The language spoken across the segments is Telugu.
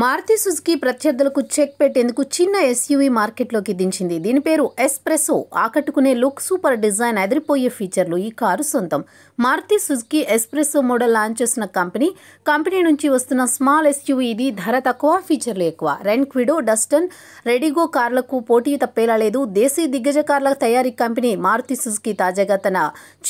మారుతి సుజుకి ప్రత్యర్థులకు చెక్ పెట్టేందుకు చిన్న ఎస్యూవీ మార్కెట్లోకి దించింది దీని పేరు ఎస్ప్రెసో ఆకట్టుకునే లుక్ సూపర్ డిజైన్ అదిరిపోయే ఫీచర్లు ఈ కారు సొంతం Maruti Suzuki S Presso model launch చేసిన కంపెనీ కంపెనీ నుంచి వస్తున్న స్మాల్ ఎస్యూవీ ఇది ధర తక్కువ ఫీచర్లు ఎక్కువ రెన్ క్విడో డస్టన్ రెడిగో కార్లకు పోటీ తప్పేలా లేదు దేశీ దిగ్గజ కార్ల తయారీ కంపెనీ మారుతి సుజుకి తాజాగా తన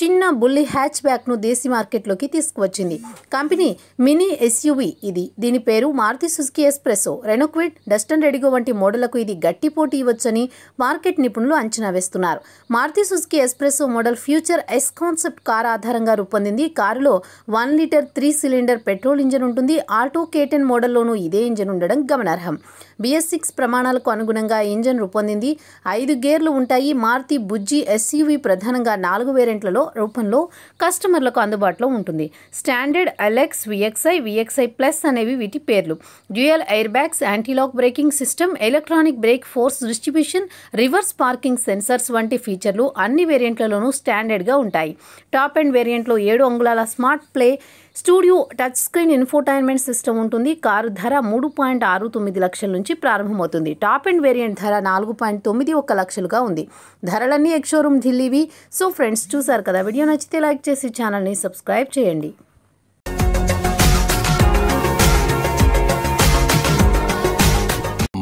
చిన్న బుల్లి హ్యాచ్ ను దేశీ మార్కెట్లోకి తీసుకువచ్చింది కంపెనీ మినీ ఎస్యూవీ ఇది దీని పేరు మారుతి సుజుకి విస్కీ ఎస్ప్రెసో రెనోక్విడ్ డస్టన్ రెడిగో వంటి మోడళ్లకు ఇది గట్టి పోటీ ఇవ్వచ్చని మార్కెట్ నిపుణులు అంచనా వేస్తున్నారు Maruti Suzuki S Presso model Future S concept car ఆధారంగా రూపొందింది కారులో one litre three cylinder petrol engine ఉంటుంది ఆటో కేటెన్ మోడల్లోనూ ఇదే ఇంజన్ ఉండడం గమనార్హం బిఎస్ సిక్స్ ప్రమాణాలకు అనుగుణంగా ఇంజన్ రూపొందింది ఐదు గేర్లు ఉంటాయి మారుతి బుజ్జి ఎస్యూవి ప్రధానంగా నాలుగు వేరెంట్లలో రూపంలో కస్టమర్లకు అందుబాటులో ఉంటుంది standard LX VXI VXI plus అనేవి వీటి పేర్లు dual air bags antilock braking system electronic brake force distribution reverse parking sensors వంటి ఫీచర్లు అన్ని వేరియంట్లలోనూ స్టాండర్డ్గా ఉంటాయి టాప్ అండ్ వేరియంట్లో ఏడు అంగుళాల smart play studio touch screen infotainment system ఉంటుంది కారు ధర మూడు పాయింట్ ఆరు తొమ్మిది లక్షల నుంచి ప్రారంభమవుతుంది టాప్ అండ్ వేరియంట్ ధర నాలుగు పాయింట్ తొమ్మిది ఒక్క లక్షలుగా ఉంది ధరలన్నీ ఎక్స్ షోరూమ్ ఢిల్లీవి సో ఫ్రెండ్స్ చూసారు కదా వీడియో నచ్చితే లైక్ చేసి ఛానల్ని సబ్స్క్రైబ్ చేయండి